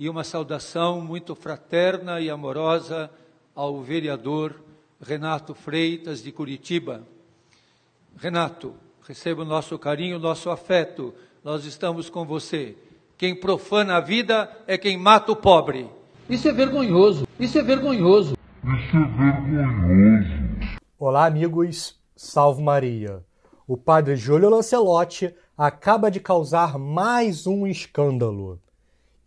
e uma saudação muito fraterna e amorosa ao vereador Renato Freitas de Curitiba. Renato, receba o nosso carinho, o nosso afeto. Nós estamos com você. Quem profana a vida é quem mata o pobre. Isso é vergonhoso. Isso é vergonhoso. Isso é vergonhoso. Olá, amigos. Salve Maria. O padre Júlio Lancelotti acaba de causar mais um escândalo.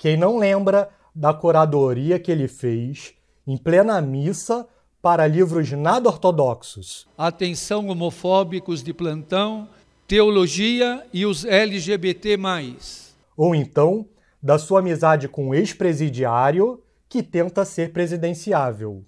Quem não lembra da curadoria que ele fez em plena missa para livros nada ortodoxos? Atenção, homofóbicos de plantão, teologia e os LGBT. Ou então, da sua amizade com o ex-presidiário que tenta ser presidenciável.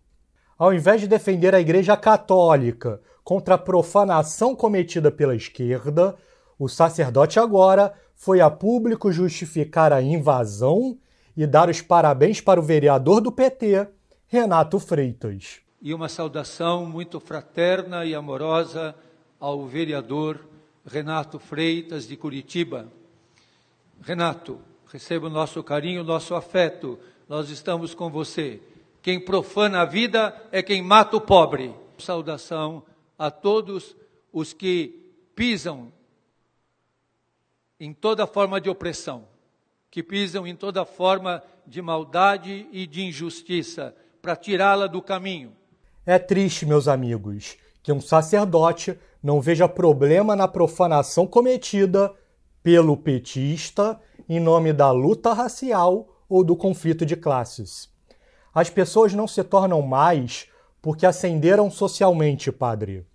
Ao invés de defender a Igreja Católica contra a profanação cometida pela esquerda, o sacerdote agora foi a público justificar a invasão e dar os parabéns para o vereador do PT, Renato Freitas. E uma saudação muito fraterna e amorosa ao vereador Renato Freitas de Curitiba. Renato, receba o nosso carinho, o nosso afeto. Nós estamos com você. Quem profana a vida é quem mata o pobre. Saudação a todos os que pisam em toda forma de opressão, que pisam em toda forma de maldade e de injustiça, para tirá-la do caminho. É triste, meus amigos, que um sacerdote não veja problema na profanação cometida pelo petista em nome da luta racial ou do conflito de classes. As pessoas não se tornam mais porque ascenderam socialmente, padre.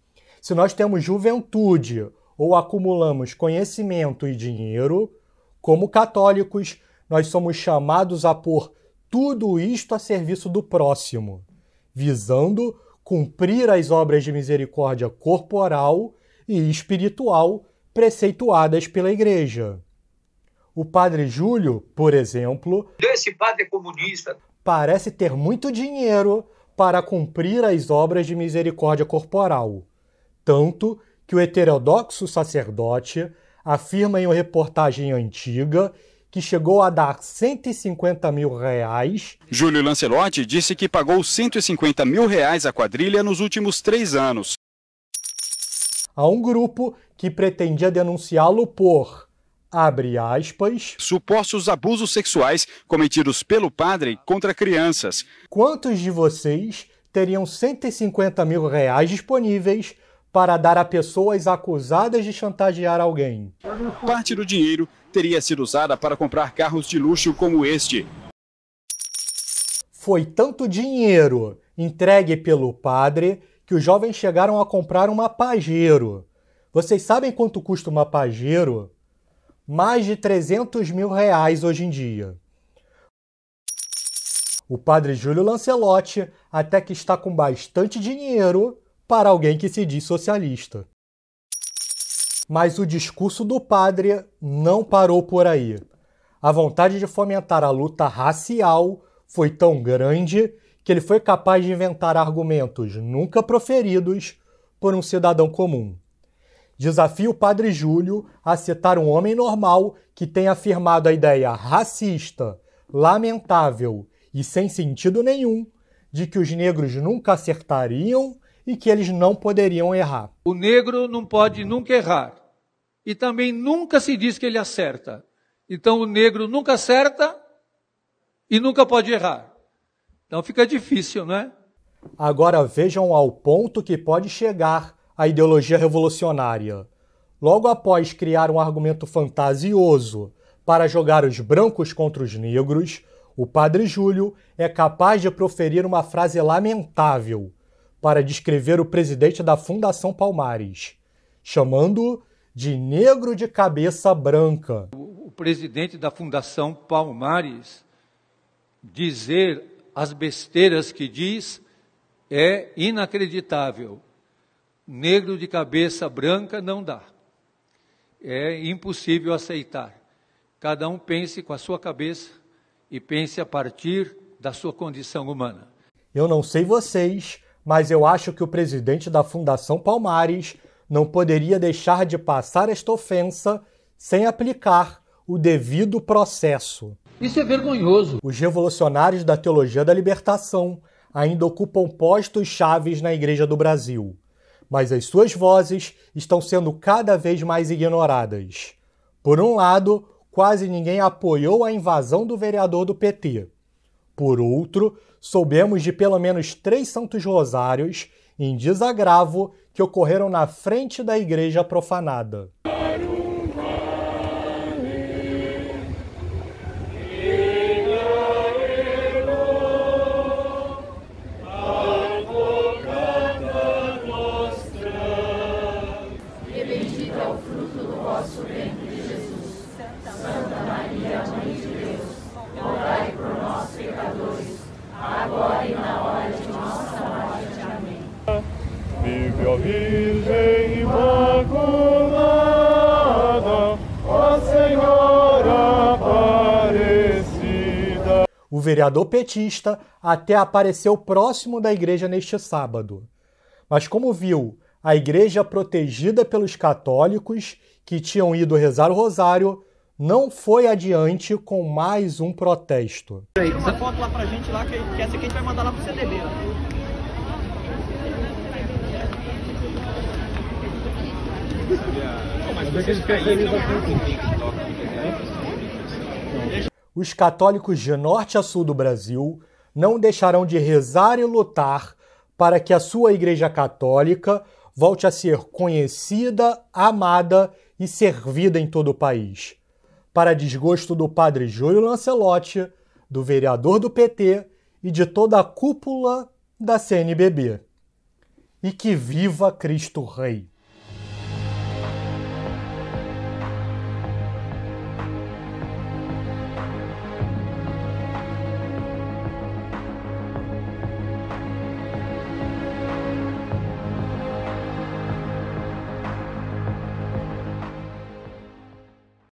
Se nós temos juventude ou acumulamos conhecimento e dinheiro, como católicos, nós somos chamados a pôr tudo isto a serviço do próximo, visando cumprir as obras de misericórdia corporal e espiritual preceituadas pela Igreja. O padre Júlio, por exemplo, então, esse padre é comunista, parece ter muito dinheiro para cumprir as obras de misericórdia corporal, tanto que o heterodoxo sacerdote afirma em uma reportagem antiga que chegou a dar 150 mil reais. Júlio Lancelotti disse que pagou 150 mil reais à quadrilha nos últimos três anos. A um grupo que pretendia denunciá-lo por, abre aspas, supostos abusos sexuais cometidos pelo padre contra crianças. Quantos de vocês teriam 150 mil reais disponíveis para dar a pessoas acusadas de chantagear alguém. Parte do dinheiro teria sido usada para comprar carros de luxo como este. Foi tanto dinheiro entregue pelo padre que os jovens chegaram a comprar uma Pajero. Vocês sabem quanto custa uma Pajero? Mais de 300 mil reais hoje em dia. O padre Júlio Lancelotti até que está com bastante dinheiro, para alguém que se diz socialista. Mas o discurso do padre não parou por aí. A vontade de fomentar a luta racial foi tão grande que ele foi capaz de inventar argumentos nunca proferidos por um cidadão comum. Desafio o padre Júlio a citar um homem normal que tenha afirmado a ideia racista, lamentável e sem sentido nenhum de que os negros nunca acertariam e que eles não poderiam errar. O negro não pode nunca errar. E também nunca se diz que ele acerta. Então o negro nunca acerta e nunca pode errar. Então fica difícil, não é? Agora vejam ao ponto que pode chegar a ideologia revolucionária. Logo após criar um argumento fantasioso para jogar os brancos contra os negros, o padre Júlio é capaz de proferir uma frase lamentável para descrever o presidente da Fundação Palmares, chamando-o de negro de cabeça branca. O presidente da Fundação Palmares dizer as besteiras que diz é inacreditável. Negro de cabeça branca não dá. É impossível aceitar. Cada um pense com a sua cabeça e pense a partir da sua condição humana. Eu não sei vocês, mas eu acho que o presidente da Fundação Palmares não poderia deixar de passar esta ofensa sem aplicar o devido processo. Isso é vergonhoso. Os revolucionários da teologia da libertação ainda ocupam postos chaves na Igreja do Brasil, mas as suas vozes estão sendo cada vez mais ignoradas. Por um lado, quase ninguém apoiou a invasão do vereador do PT. Por outro, soubemos de pelo menos três santos rosários em desagravo que ocorreram na frente da igreja profanada. ó Virgem Imaculada, ó Senhora Aparecida. O vereador petista até apareceu próximo da igreja neste sábado. Mas como viu a igreja protegida pelos católicos que tinham ido rezar o rosário, não foi adiante com mais um protesto. Essa foto lá pra gente lá, que, essa aqui a gente vai mandar lá pro CDB. Então, Os católicos de norte a sul do Brasil não deixarão de rezar e lutar para que a sua Igreja Católica volte a ser conhecida, amada e servida em todo o país. Para desgosto do padre Júlio Lancelotti, do vereador do PT e de toda a cúpula da CNBB. E que viva Cristo Rei!